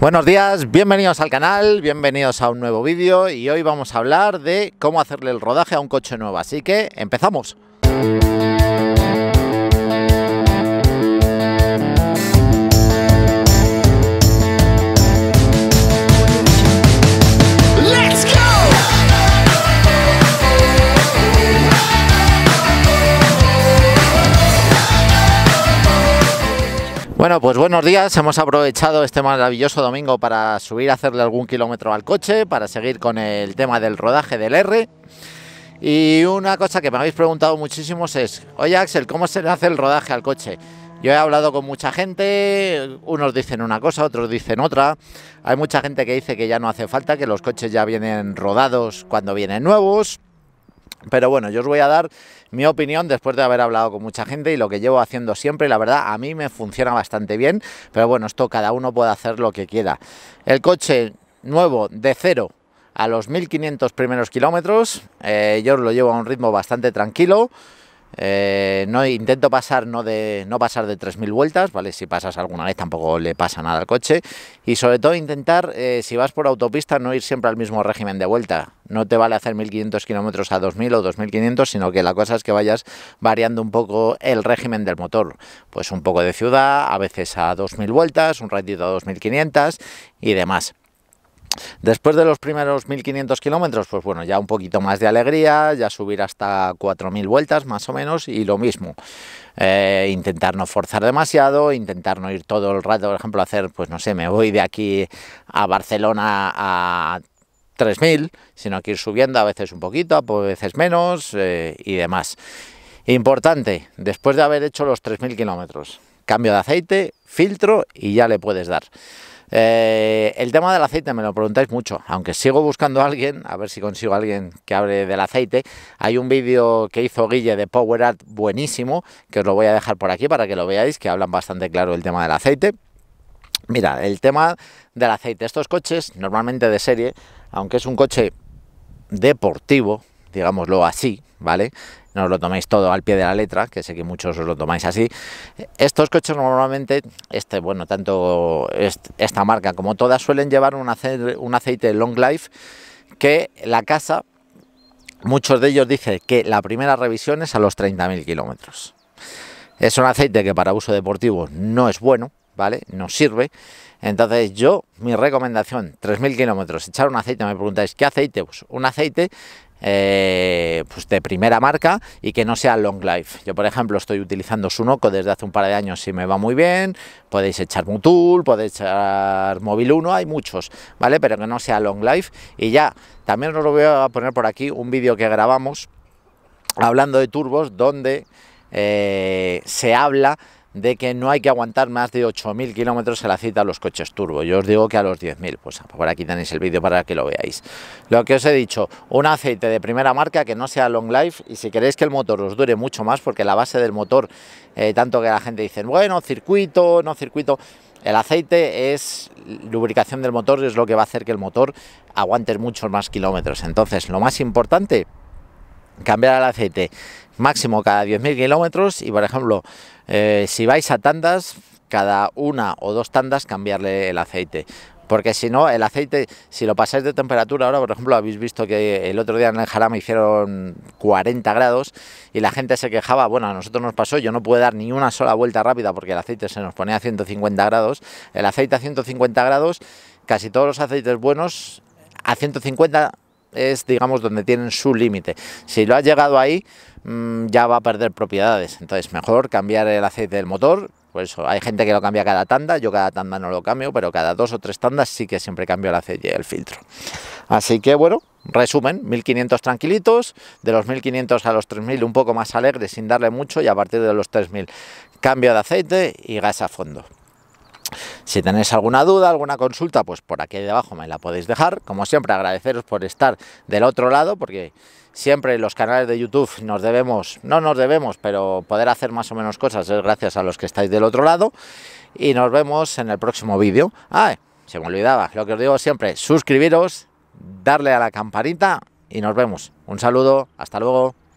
Buenos días, bienvenidos al canal, bienvenidos a un nuevo vídeo y hoy vamos a hablar de cómo hacerle el rodaje a un coche nuevo, así que empezamos. Bueno, pues buenos días. Hemos aprovechado este maravilloso domingo para subir a hacerle algún kilómetro al coche, para seguir con el tema del rodaje del R. Y una cosa que me habéis preguntado muchísimos es, oye Axel, ¿cómo se le hace el rodaje al coche? Yo he hablado con mucha gente, unos dicen una cosa, otros dicen otra. Hay mucha gente que dice que ya no hace falta, que los coches ya vienen rodados cuando vienen nuevos. Pero bueno, yo os voy a dar mi opinión después de haber hablado con mucha gente y lo que llevo haciendo siempre, la verdad, a mí me funciona bastante bien, pero bueno, esto cada uno puede hacer lo que quiera. El coche nuevo de cero a los 1500 primeros kilómetros, eh, yo lo llevo a un ritmo bastante tranquilo, eh, no intento pasar no de no pasar de 3000 vueltas, ¿vale? Si pasas alguna vez tampoco le pasa nada al coche y sobre todo intentar eh, si vas por autopista no ir siempre al mismo régimen de vuelta. No te vale hacer 1500 kilómetros a 2000 o 2500, sino que la cosa es que vayas variando un poco el régimen del motor. Pues un poco de ciudad, a veces a 2000 vueltas, un ratito a 2500 y demás. Después de los primeros 1500 kilómetros, pues bueno, ya un poquito más de alegría, ya subir hasta 4000 vueltas más o menos y lo mismo. Eh, intentar no forzar demasiado, intentar no ir todo el rato, por ejemplo, hacer, pues no sé, me voy de aquí a Barcelona a 3000, sino que ir subiendo a veces un poquito, a veces menos eh, y demás. Importante, después de haber hecho los 3000 kilómetros, cambio de aceite, filtro y ya le puedes dar. Eh, el tema del aceite me lo preguntáis mucho, aunque sigo buscando a alguien, a ver si consigo a alguien que hable del aceite. Hay un vídeo que hizo Guille de Power Art buenísimo, que os lo voy a dejar por aquí para que lo veáis, que hablan bastante claro el tema del aceite. Mira, el tema del aceite. Estos coches, normalmente de serie, aunque es un coche deportivo, digámoslo así, ¿vale? no os lo tomáis todo al pie de la letra, que sé que muchos os lo tomáis así. Estos coches normalmente, este, bueno, tanto esta marca como todas suelen llevar un aceite, un aceite Long Life que la casa, muchos de ellos dicen que la primera revisión es a los 30.000 kilómetros. Es un aceite que para uso deportivo no es bueno, ¿vale? No sirve. Entonces yo, mi recomendación, 3.000 kilómetros, echar un aceite, me preguntáis, ¿qué aceite? Pues un aceite eh, pues de primera marca y que no sea long life. Yo, por ejemplo, estoy utilizando Sunoco desde hace un par de años y me va muy bien. Podéis echar Mutul, podéis echar Móvil 1, hay muchos, ¿vale? Pero que no sea long life. Y ya, también os lo voy a poner por aquí un vídeo que grabamos hablando de turbos donde eh, se habla de que no hay que aguantar más de 8.000 kilómetros en la cita a los coches turbo. Yo os digo que a los 10.000, pues por aquí tenéis el vídeo para que lo veáis. Lo que os he dicho, un aceite de primera marca que no sea long life y si queréis que el motor os dure mucho más, porque la base del motor, eh, tanto que la gente dice, bueno, circuito, no circuito, el aceite es lubricación del motor, es lo que va a hacer que el motor aguante muchos más kilómetros. Entonces, lo más importante cambiar el aceite máximo cada 10.000 kilómetros y por ejemplo eh, si vais a tandas cada una o dos tandas cambiarle el aceite porque si no, el aceite, si lo pasáis de temperatura, ahora por ejemplo habéis visto que el otro día en el Jarama hicieron 40 grados y la gente se quejaba, bueno, a nosotros nos pasó, yo no pude dar ni una sola vuelta rápida porque el aceite se nos ponía a 150 grados, el aceite a 150 grados, casi todos los aceites buenos a 150 es, digamos, donde tienen su límite. Si lo ha llegado ahí, mm, ya va a perder propiedades. Entonces, mejor cambiar el aceite del motor. eso hay gente que lo cambia cada tanda, yo cada tanda no lo cambio, pero cada dos o tres tandas sí que siempre cambio el aceite y el filtro. Así que bueno, resumen, 1500 tranquilitos, de los 1500 a los 3000 un poco más alegre sin darle mucho y a partir de los 3000 cambio de aceite y gas a fondo. Si tenéis alguna duda, alguna consulta, pues por aquí debajo me la podéis dejar. Como siempre, agradeceros por estar del otro lado, porque siempre los canales de YouTube nos debemos, no nos debemos, pero poder hacer más o menos cosas es gracias a los que estáis del otro lado. Y nos vemos en el próximo vídeo. Ah, se me olvidaba, lo que os digo siempre, suscribiros, darle a la campanita y nos vemos. Un saludo, hasta luego.